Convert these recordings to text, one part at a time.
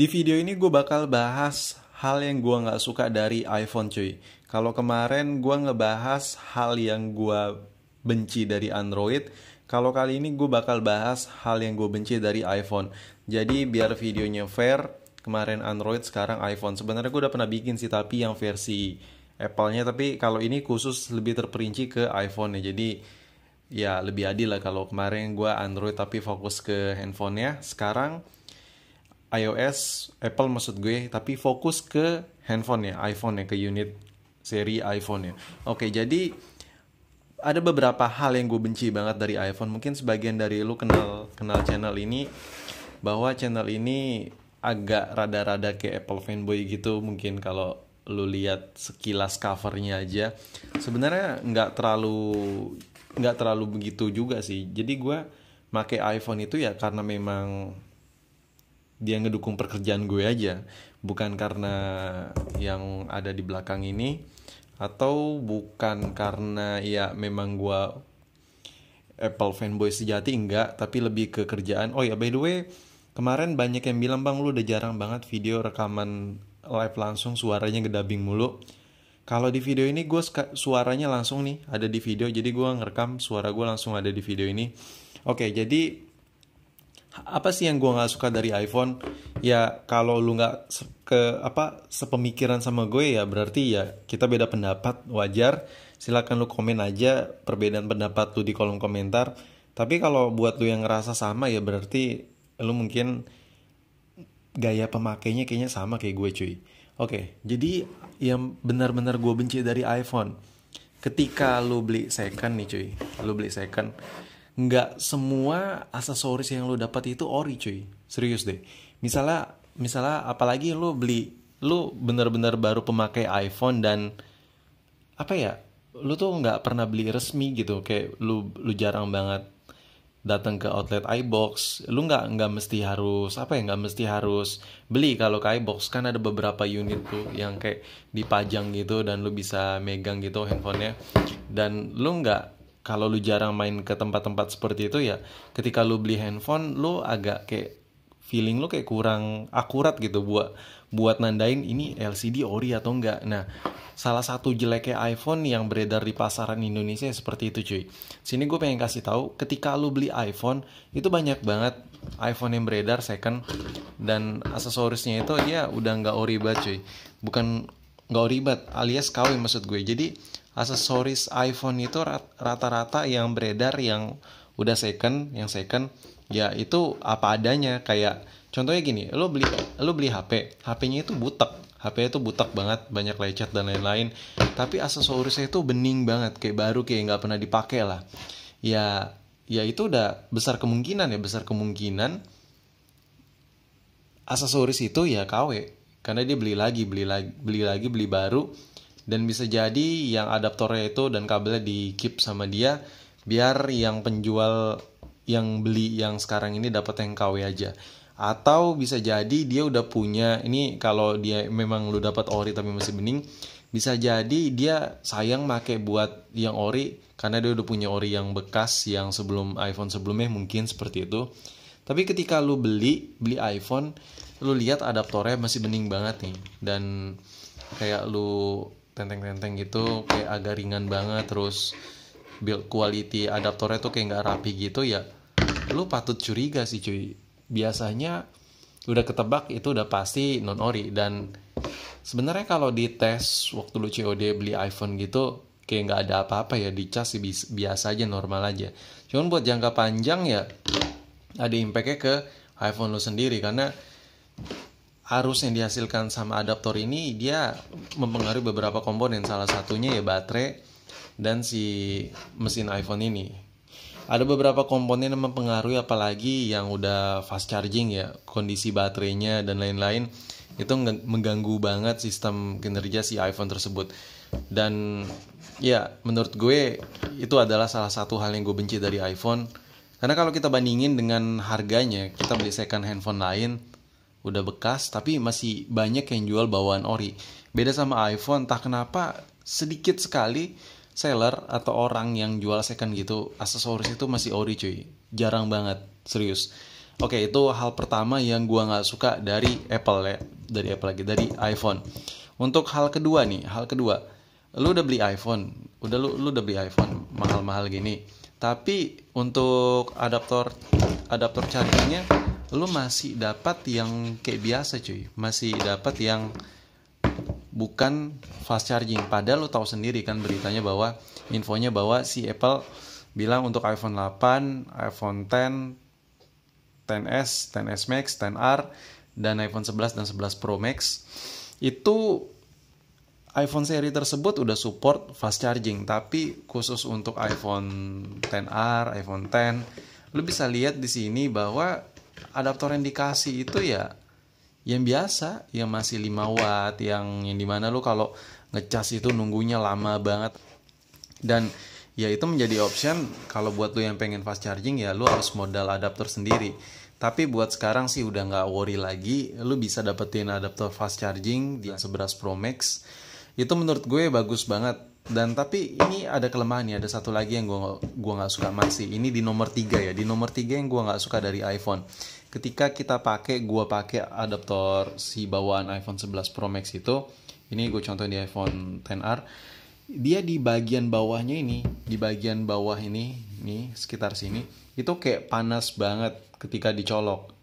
Di video ini gue bakal bahas hal yang gue nggak suka dari iPhone cuy. Kalau kemarin gue ngebahas hal yang gue benci dari Android, kalau kali ini gue bakal bahas hal yang gue benci dari iPhone. Jadi biar videonya fair, kemarin Android sekarang iPhone. Sebenarnya gue udah pernah bikin sih tapi yang versi Apple-nya tapi kalau ini khusus lebih terperinci ke iPhone ya. Jadi ya lebih adil lah kalau kemarin gue Android tapi fokus ke handphonenya. Sekarang iOS Apple maksud gue tapi fokus ke handphone ya iPhone ya ke unit seri iPhone ya oke jadi ada beberapa hal yang gue benci banget dari iPhone mungkin sebagian dari lu kenal kenal channel ini bahwa channel ini agak rada-rada kayak Apple fanboy gitu mungkin kalau lu lihat sekilas covernya aja sebenarnya nggak terlalu nggak terlalu begitu juga sih jadi gue make iPhone itu ya karena memang dia ngedukung pekerjaan gue aja bukan karena yang ada di belakang ini atau bukan karena ya memang gue Apple fanboy sejati enggak tapi lebih ke kerjaan oh ya by the way kemarin banyak yang bilang bang lu udah jarang banget video rekaman live langsung suaranya gedabing mulu kalau di video ini gue suaranya langsung nih ada di video jadi gue ngerekam suara gue langsung ada di video ini oke jadi apa sih yang gue nggak suka dari iPhone ya kalau lu nggak ke apa sepemikiran sama gue ya berarti ya kita beda pendapat wajar silakan lu komen aja perbedaan pendapat lu di kolom komentar tapi kalau buat lu yang ngerasa sama ya berarti lu mungkin gaya pemakainya kayaknya sama kayak gue cuy oke jadi yang benar-benar gue benci dari iPhone ketika lu beli second nih cuy lu beli second nggak semua aksesoris yang lo dapat itu ori cuy serius deh misalnya misalnya apalagi lo beli lo bener-bener baru pemakai iPhone dan apa ya lo tuh nggak pernah beli resmi gitu kayak lo lo jarang banget datang ke outlet iBox lo nggak nggak mesti harus apa ya nggak mesti harus beli kalau ke iBox kan ada beberapa unit tuh yang kayak dipajang gitu dan lo bisa megang gitu handphonenya dan lo nggak kalau lu jarang main ke tempat-tempat seperti itu ya ketika lu beli handphone lu agak kayak feeling lu kayak kurang akurat gitu buat buat nandain ini LCD ori atau enggak. Nah, salah satu jeleknya iPhone yang beredar di pasaran Indonesia ya seperti itu cuy. Sini gue pengen kasih tahu, ketika lu beli iPhone itu banyak banget iPhone yang beredar second dan aksesorisnya itu dia udah nggak ori banget cuy. Bukan nggak ribet alias kawin maksud gue jadi aksesoris iPhone itu rata-rata yang beredar yang udah second yang second ya itu apa adanya kayak contohnya gini lo beli lo beli HP HP-nya itu butek HP itu butek banget banyak lecet dan lain-lain tapi aksesorisnya itu bening banget kayak baru kayak nggak pernah dipakai lah ya ya itu udah besar kemungkinan ya besar kemungkinan aksesoris itu ya KW karena dia beli lagi beli lagi beli lagi beli baru dan bisa jadi yang adaptornya itu dan kabelnya di keep sama dia biar yang penjual yang beli yang sekarang ini dapat yang KW aja atau bisa jadi dia udah punya ini kalau dia memang lu dapat ori tapi masih bening bisa jadi dia sayang make buat yang ori karena dia udah punya ori yang bekas yang sebelum iPhone sebelumnya mungkin seperti itu tapi ketika lu beli beli iPhone lu lihat adaptornya masih bening banget nih dan kayak lu tenteng-tenteng gitu kayak agak ringan banget terus build quality adaptornya tuh kayak nggak rapi gitu ya lu patut curiga sih cuy biasanya udah ketebak itu udah pasti non ori dan sebenarnya kalau di tes waktu lu COD beli iPhone gitu kayak nggak ada apa-apa ya dicas sih biasa aja normal aja cuman buat jangka panjang ya ada impactnya ke iPhone lu sendiri karena arus yang dihasilkan sama adaptor ini dia mempengaruhi beberapa komponen salah satunya ya baterai dan si mesin iPhone ini ada beberapa komponen yang mempengaruhi apalagi yang udah fast charging ya kondisi baterainya dan lain-lain itu mengganggu banget sistem kinerja si iPhone tersebut dan ya menurut gue itu adalah salah satu hal yang gue benci dari iPhone karena kalau kita bandingin dengan harganya kita beli second handphone lain udah bekas tapi masih banyak yang jual bawaan ori beda sama iPhone tak kenapa sedikit sekali seller atau orang yang jual second gitu aksesoris itu masih ori cuy jarang banget serius oke itu hal pertama yang gua nggak suka dari Apple ya dari Apple lagi dari iPhone untuk hal kedua nih hal kedua lu udah beli iPhone udah lu lu udah beli iPhone mahal-mahal gini tapi untuk adaptor adaptor chargingnya lu masih dapat yang kayak biasa cuy masih dapat yang bukan fast charging padahal lu tahu sendiri kan beritanya bahwa infonya bahwa si Apple bilang untuk iPhone 8, iPhone 10, 10s, 10s Max, 10R dan iPhone 11 dan 11 Pro Max itu iPhone seri tersebut udah support fast charging tapi khusus untuk iPhone 10R, iPhone 10 lu bisa lihat di sini bahwa adaptor yang dikasih itu ya yang biasa yang masih 5 watt yang yang dimana lu kalau ngecas itu nunggunya lama banget dan ya itu menjadi option kalau buat lu yang pengen fast charging ya lu harus modal adaptor sendiri tapi buat sekarang sih udah nggak worry lagi lu bisa dapetin adaptor fast charging di 11 Pro Max itu menurut gue bagus banget dan tapi ini ada kelemahan ya ada satu lagi yang gua gua nggak suka masih ini di nomor tiga ya di nomor tiga yang gua nggak suka dari iPhone ketika kita pakai gua pakai adaptor si bawaan iPhone 11 Pro Max itu ini gue contohin di iPhone 10R dia di bagian bawahnya ini di bagian bawah ini nih sekitar sini itu kayak panas banget ketika dicolok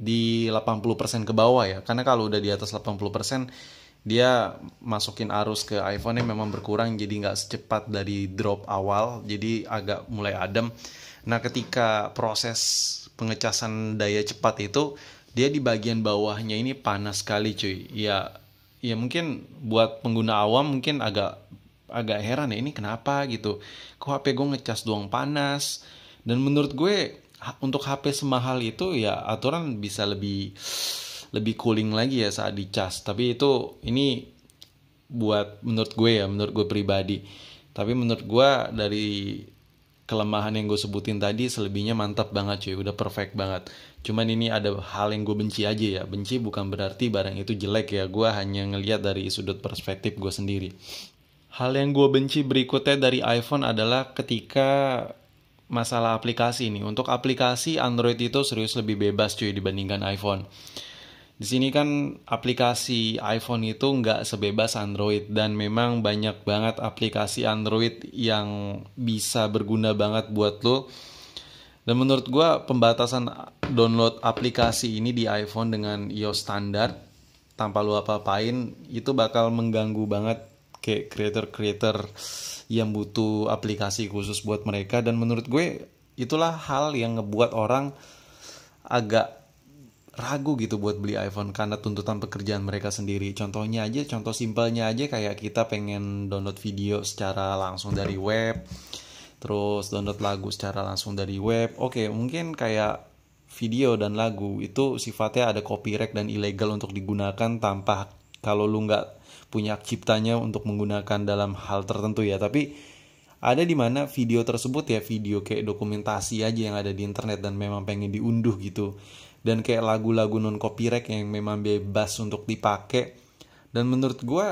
di 80% ke bawah ya karena kalau udah di atas 80% dia masukin arus ke iPhone-nya memang berkurang jadi nggak secepat dari drop awal jadi agak mulai adem nah ketika proses pengecasan daya cepat itu dia di bagian bawahnya ini panas sekali cuy ya ya mungkin buat pengguna awam mungkin agak agak heran ya ini kenapa gitu kok HP gue ngecas doang panas dan menurut gue untuk HP semahal itu ya aturan bisa lebih lebih cooling lagi ya saat di charge tapi itu ini buat menurut gue ya menurut gue pribadi tapi menurut gue dari kelemahan yang gue sebutin tadi selebihnya mantap banget cuy udah perfect banget cuman ini ada hal yang gue benci aja ya benci bukan berarti barang itu jelek ya gue hanya ngelihat dari sudut perspektif gue sendiri hal yang gue benci berikutnya dari iPhone adalah ketika masalah aplikasi ini untuk aplikasi Android itu serius lebih bebas cuy dibandingkan iPhone di sini kan aplikasi iPhone itu nggak sebebas Android dan memang banyak banget aplikasi Android yang bisa berguna banget buat lo. Dan menurut gue pembatasan download aplikasi ini di iPhone dengan iOS standar tanpa lo apa-apain itu bakal mengganggu banget ke creator-creator yang butuh aplikasi khusus buat mereka dan menurut gue itulah hal yang ngebuat orang agak ragu gitu buat beli iPhone karena tuntutan pekerjaan mereka sendiri. Contohnya aja, contoh simpelnya aja kayak kita pengen download video secara langsung dari web, terus download lagu secara langsung dari web. Oke, mungkin kayak video dan lagu itu sifatnya ada copyright dan ilegal untuk digunakan tanpa kalau lu nggak punya ciptanya untuk menggunakan dalam hal tertentu ya. Tapi ada di mana video tersebut ya video kayak dokumentasi aja yang ada di internet dan memang pengen diunduh gitu dan kayak lagu-lagu non copyright yang memang bebas untuk dipakai dan menurut gue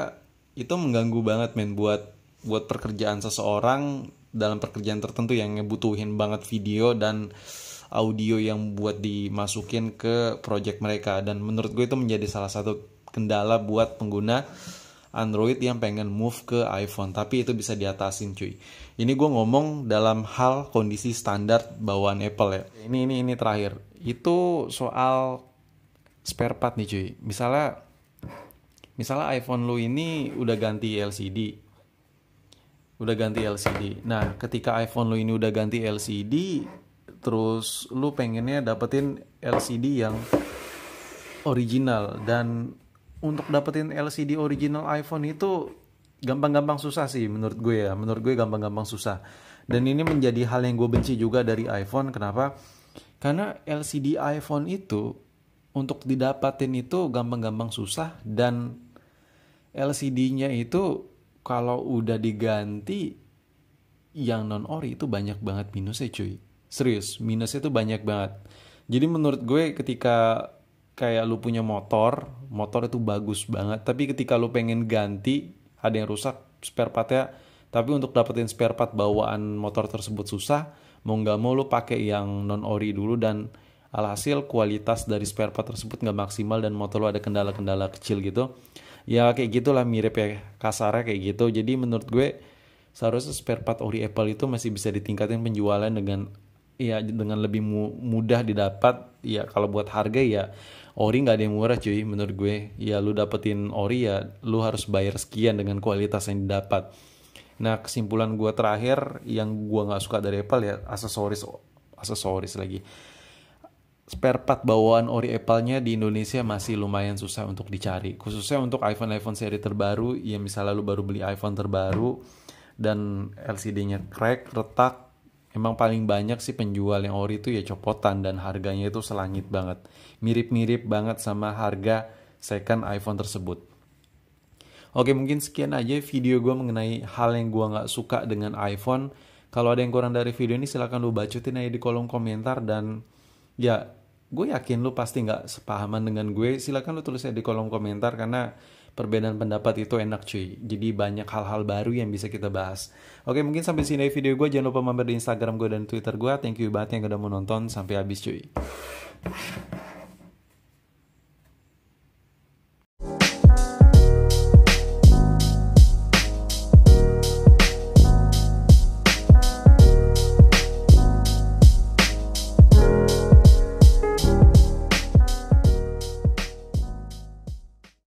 itu mengganggu banget men buat buat pekerjaan seseorang dalam pekerjaan tertentu yang ngebutuhin banget video dan audio yang buat dimasukin ke project mereka dan menurut gue itu menjadi salah satu kendala buat pengguna Android yang pengen move ke iPhone tapi itu bisa diatasin cuy ini gue ngomong dalam hal kondisi standar bawaan Apple ya ini ini ini terakhir itu soal spare part nih cuy misalnya misalnya iPhone lu ini udah ganti LCD udah ganti LCD nah ketika iPhone lu ini udah ganti LCD terus lu pengennya dapetin LCD yang original dan untuk dapetin LCD original iPhone itu gampang-gampang susah sih menurut gue ya menurut gue gampang-gampang susah dan ini menjadi hal yang gue benci juga dari iPhone kenapa karena LCD iPhone itu untuk didapatin itu gampang-gampang susah dan LCD-nya itu kalau udah diganti yang non ori itu banyak banget minusnya cuy. Serius, minusnya itu banyak banget. Jadi menurut gue ketika kayak lu punya motor, motor itu bagus banget, tapi ketika lu pengen ganti ada yang rusak spare partnya, tapi untuk dapetin spare part bawaan motor tersebut susah, mau nggak mau lo pakai yang non ori dulu dan alhasil kualitas dari spare part tersebut nggak maksimal dan motor lo ada kendala-kendala kecil gitu ya kayak gitulah mirip ya kasarnya kayak gitu jadi menurut gue seharusnya spare part ori Apple itu masih bisa ditingkatin penjualan dengan ya dengan lebih mu mudah didapat ya kalau buat harga ya ori nggak ada yang murah cuy menurut gue ya lu dapetin ori ya lu harus bayar sekian dengan kualitas yang didapat Nah kesimpulan gue terakhir yang gue nggak suka dari Apple ya aksesoris aksesoris lagi. Spare part bawaan ori Apple-nya di Indonesia masih lumayan susah untuk dicari. Khususnya untuk iPhone-iPhone seri terbaru, ya misalnya lu baru beli iPhone terbaru dan LCD-nya crack, retak, emang paling banyak sih penjual yang ori itu ya copotan dan harganya itu selangit banget. Mirip-mirip banget sama harga second iPhone tersebut. Oke mungkin sekian aja video gue mengenai hal yang gue gak suka dengan iPhone. Kalau ada yang kurang dari video ini silahkan lu bacutin aja di kolom komentar dan ya gue yakin lu pasti gak sepahaman dengan gue. Silahkan lu tulis aja di kolom komentar karena perbedaan pendapat itu enak cuy. Jadi banyak hal-hal baru yang bisa kita bahas. Oke mungkin sampai sini aja video gue. Jangan lupa mampir di Instagram gue dan Twitter gue. Thank you banget yang udah mau nonton sampai habis cuy.